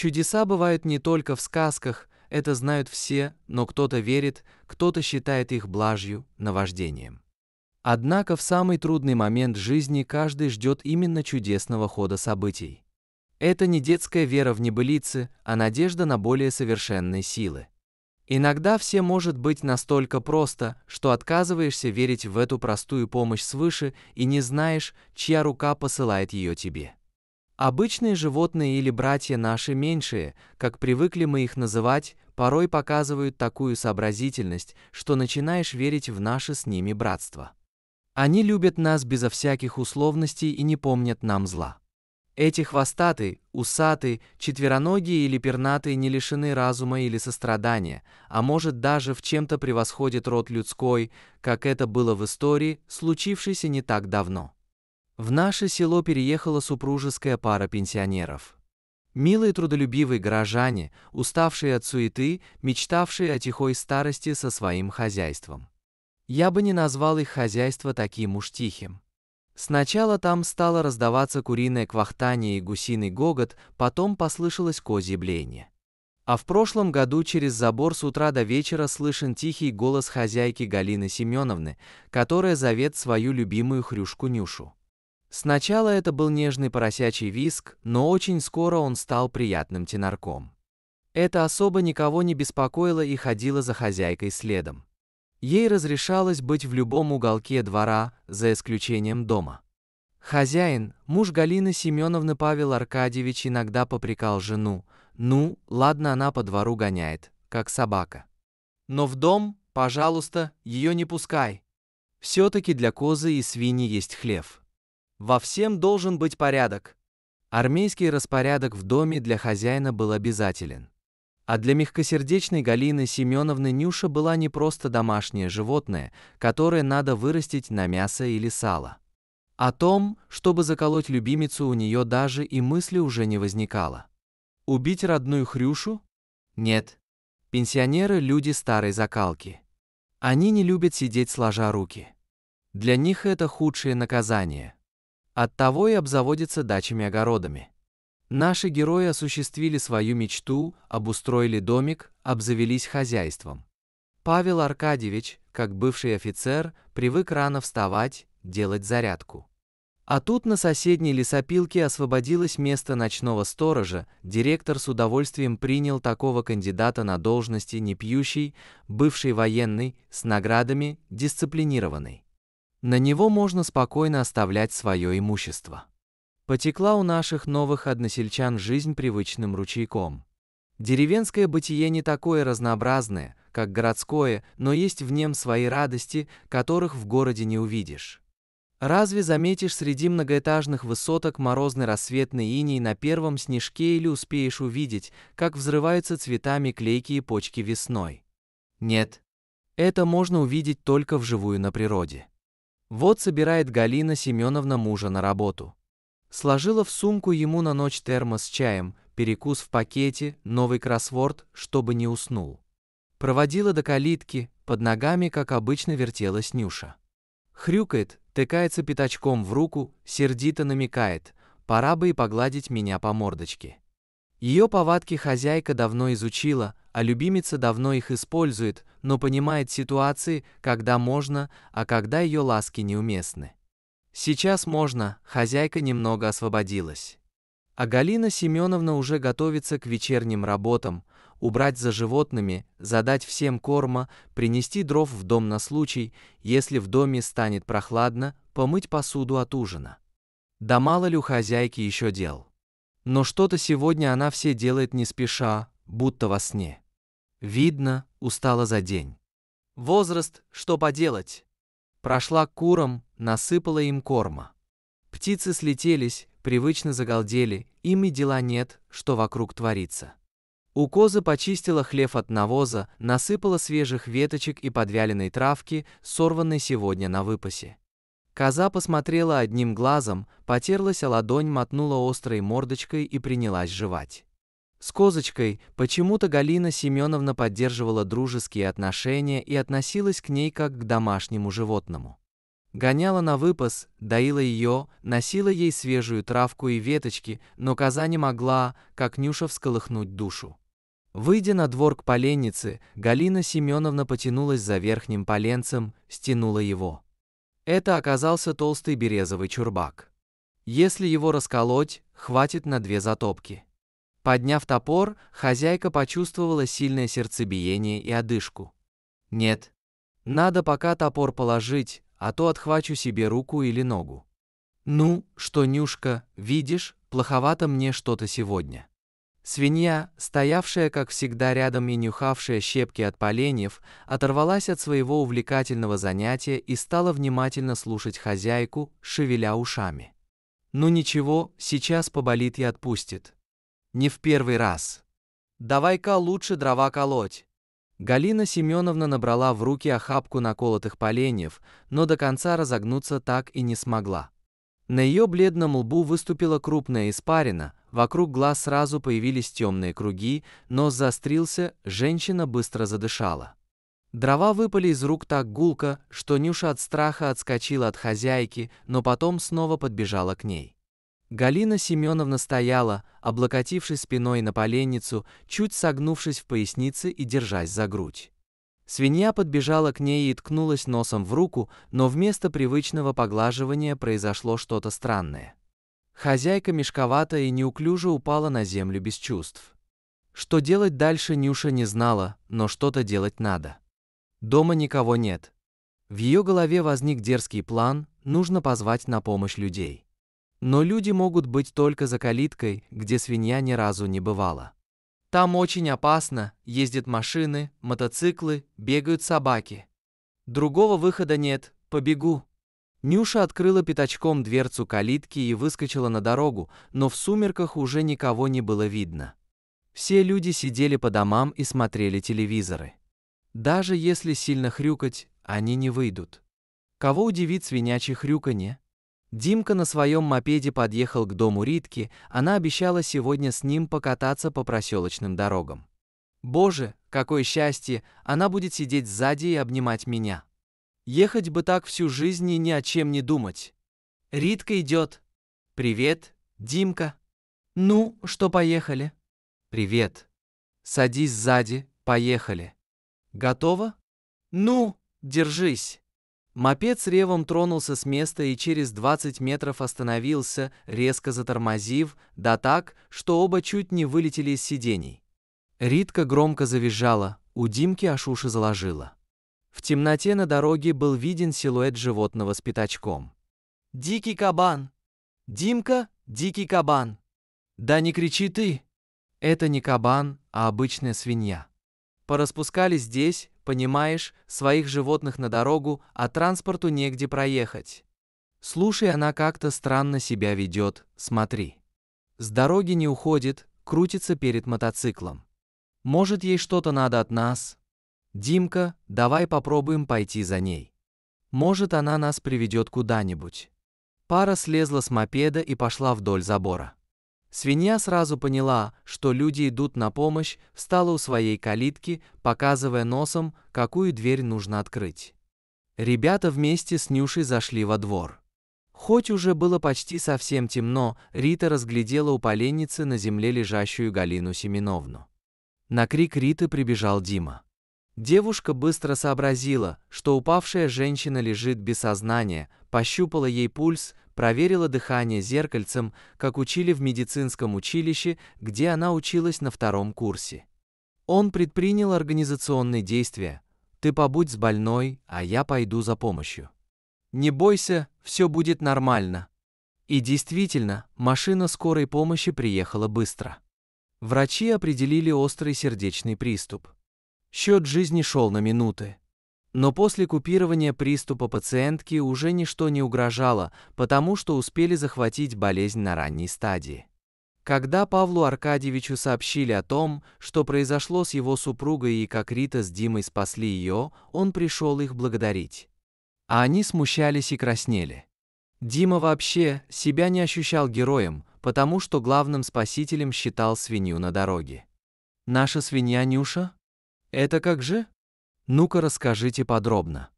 Чудеса бывают не только в сказках, это знают все, но кто-то верит, кто-то считает их блажью, наваждением. Однако в самый трудный момент жизни каждый ждет именно чудесного хода событий. Это не детская вера в небылицы, а надежда на более совершенные силы. Иногда все может быть настолько просто, что отказываешься верить в эту простую помощь свыше и не знаешь, чья рука посылает ее тебе. Обычные животные или братья наши меньшие, как привыкли мы их называть, порой показывают такую сообразительность, что начинаешь верить в наше с ними братство. Они любят нас безо всяких условностей и не помнят нам зла. Эти хвостаты, усаты, четвероногие или пернатые не лишены разума или сострадания, а может даже в чем-то превосходит род людской, как это было в истории, случившейся не так давно. В наше село переехала супружеская пара пенсионеров. Милые трудолюбивые горожане, уставшие от суеты, мечтавшие о тихой старости со своим хозяйством. Я бы не назвал их хозяйство таким уж тихим. Сначала там стало раздаваться куриное квахтание и гусиный гогот, потом послышалось козье блеяние. А в прошлом году через забор с утра до вечера слышен тихий голос хозяйки Галины Семеновны, которая зовет свою любимую хрюшку Нюшу. Сначала это был нежный поросячий виск, но очень скоро он стал приятным тенарком. Это особо никого не беспокоило и ходило за хозяйкой следом. Ей разрешалось быть в любом уголке двора, за исключением дома. Хозяин, муж Галины Семеновны Павел Аркадьевич иногда попрекал жену, ну, ладно, она по двору гоняет, как собака. Но в дом, пожалуйста, ее не пускай. Все-таки для козы и свиньи есть хлеб." Во всем должен быть порядок. Армейский распорядок в доме для хозяина был обязателен. А для мягкосердечной Галины Семеновны Нюша была не просто домашнее животное, которое надо вырастить на мясо или сало. О том, чтобы заколоть любимицу у нее даже и мысли уже не возникало. Убить родную Хрюшу? Нет. Пенсионеры – люди старой закалки. Они не любят сидеть сложа руки. Для них это худшее наказание – Оттого и обзаводится дачами-огородами. Наши герои осуществили свою мечту, обустроили домик, обзавелись хозяйством. Павел Аркадьевич, как бывший офицер, привык рано вставать, делать зарядку. А тут на соседней лесопилке освободилось место ночного сторожа, директор с удовольствием принял такого кандидата на должности пьющий, бывший военный, с наградами, дисциплинированный. На него можно спокойно оставлять свое имущество. Потекла у наших новых односельчан жизнь привычным ручейком. Деревенское бытие не такое разнообразное, как городское, но есть в нем свои радости, которых в городе не увидишь. Разве заметишь среди многоэтажных высоток морозный рассветный иней на первом снежке или успеешь увидеть, как взрываются цветами клейкие почки весной? Нет. Это можно увидеть только вживую на природе. Вот собирает Галина Семеновна мужа на работу. Сложила в сумку ему на ночь термос с чаем, перекус в пакете, новый кроссворд, чтобы не уснул. Проводила до калитки, под ногами, как обычно, вертелась Нюша. Хрюкает, тыкается пятачком в руку, сердито намекает, пора бы и погладить меня по мордочке. Ее повадки хозяйка давно изучила, а любимица давно их использует, но понимает ситуации, когда можно, а когда ее ласки неуместны. Сейчас можно, хозяйка немного освободилась. А Галина Семеновна уже готовится к вечерним работам, убрать за животными, задать всем корма, принести дров в дом на случай, если в доме станет прохладно, помыть посуду от ужина. Да мало ли у хозяйки еще дел. Но что-то сегодня она все делает не спеша, будто во сне. Видно, устала за день. Возраст, что поделать? Прошла к курам, насыпала им корма. Птицы слетелись, привычно загалдели, им и дела нет, что вокруг творится. У козы почистила хлеб от навоза, насыпала свежих веточек и подвяленной травки, сорванной сегодня на выпасе. Коза посмотрела одним глазом, потерлась о ладонь, мотнула острой мордочкой и принялась жевать. С Козочкой почему-то Галина Семеновна поддерживала дружеские отношения и относилась к ней как к домашнему животному. Гоняла на выпас, доила ее, носила ей свежую травку и веточки, но коза не могла, как Нюша, всколыхнуть душу. Выйдя на двор к поленнице, Галина Семеновна потянулась за верхним поленцем, стянула его. Это оказался толстый березовый чурбак. Если его расколоть, хватит на две затопки. Подняв топор, хозяйка почувствовала сильное сердцебиение и одышку. «Нет. Надо пока топор положить, а то отхвачу себе руку или ногу». «Ну, что, Нюшка, видишь, плоховато мне что-то сегодня». Свинья, стоявшая, как всегда, рядом и нюхавшая щепки от поленьев, оторвалась от своего увлекательного занятия и стала внимательно слушать хозяйку, шевеля ушами. «Ну ничего, сейчас поболит и отпустит», не в первый раз. Давай-ка лучше дрова колоть. Галина Семеновна набрала в руки охапку наколотых поленьев, но до конца разогнуться так и не смогла. На ее бледном лбу выступила крупная испарина, вокруг глаз сразу появились темные круги, нос заострился, женщина быстро задышала. Дрова выпали из рук так гулко, что Нюша от страха отскочила от хозяйки, но потом снова подбежала к ней. Галина Семеновна стояла, облокотившись спиной на поленницу, чуть согнувшись в пояснице и держась за грудь. Свинья подбежала к ней и ткнулась носом в руку, но вместо привычного поглаживания произошло что-то странное. Хозяйка мешковато и неуклюже упала на землю без чувств. Что делать дальше Нюша не знала, но что-то делать надо. Дома никого нет. В ее голове возник дерзкий план, нужно позвать на помощь людей. Но люди могут быть только за калиткой, где свинья ни разу не бывала. Там очень опасно, ездят машины, мотоциклы, бегают собаки. Другого выхода нет, побегу. Нюша открыла пятачком дверцу калитки и выскочила на дорогу, но в сумерках уже никого не было видно. Все люди сидели по домам и смотрели телевизоры. Даже если сильно хрюкать, они не выйдут. Кого удивит свинячий хрюканье? Димка на своем мопеде подъехал к дому Ритки, она обещала сегодня с ним покататься по проселочным дорогам. Боже, какое счастье, она будет сидеть сзади и обнимать меня. Ехать бы так всю жизнь и ни о чем не думать. Ритка идет. Привет, Димка. Ну, что поехали? Привет. Садись сзади, поехали. Готово? Ну, держись. Мопед с ревом тронулся с места и через 20 метров остановился, резко затормозив, да так, что оба чуть не вылетели из сидений. Ритка громко завизжала, у Димки аж уши заложила. В темноте на дороге был виден силуэт животного с пятачком. «Дикий кабан! Димка, дикий кабан!» «Да не кричи ты!» «Это не кабан, а обычная свинья». Пораспускали здесь, понимаешь, своих животных на дорогу, а транспорту негде проехать. Слушай, она как-то странно себя ведет, смотри. С дороги не уходит, крутится перед мотоциклом. Может, ей что-то надо от нас? Димка, давай попробуем пойти за ней. Может, она нас приведет куда-нибудь. Пара слезла с мопеда и пошла вдоль забора. Свинья сразу поняла, что люди идут на помощь, встала у своей калитки, показывая носом, какую дверь нужно открыть. Ребята вместе с Нюшей зашли во двор. Хоть уже было почти совсем темно, Рита разглядела у поленницы на земле лежащую Галину Семеновну. На крик Риты прибежал Дима. Девушка быстро сообразила, что упавшая женщина лежит без сознания, пощупала ей пульс, проверила дыхание зеркальцем, как учили в медицинском училище, где она училась на втором курсе. Он предпринял организационные действия. «Ты побудь с больной, а я пойду за помощью». «Не бойся, все будет нормально». И действительно, машина скорой помощи приехала быстро. Врачи определили острый сердечный приступ. Счет жизни шел на минуты. Но после купирования приступа пациентки уже ничто не угрожало, потому что успели захватить болезнь на ранней стадии. Когда Павлу Аркадьевичу сообщили о том, что произошло с его супругой и как Рита с Димой спасли ее, он пришел их благодарить. А они смущались и краснели. Дима вообще себя не ощущал героем, потому что главным спасителем считал свинью на дороге. «Наша свинья Нюша? Это как же?» Ну-ка расскажите подробно.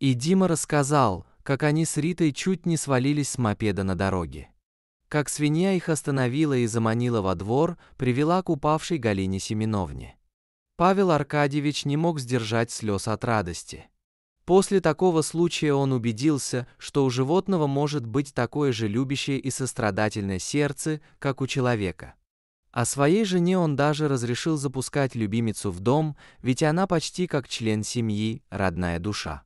И Дима рассказал, как они с Ритой чуть не свалились с мопеда на дороге. Как свинья их остановила и заманила во двор, привела к упавшей Галине Семеновне. Павел Аркадьевич не мог сдержать слез от радости. После такого случая он убедился, что у животного может быть такое же любящее и сострадательное сердце, как у человека. О а своей жене он даже разрешил запускать любимицу в дом, ведь она почти как член семьи, родная душа.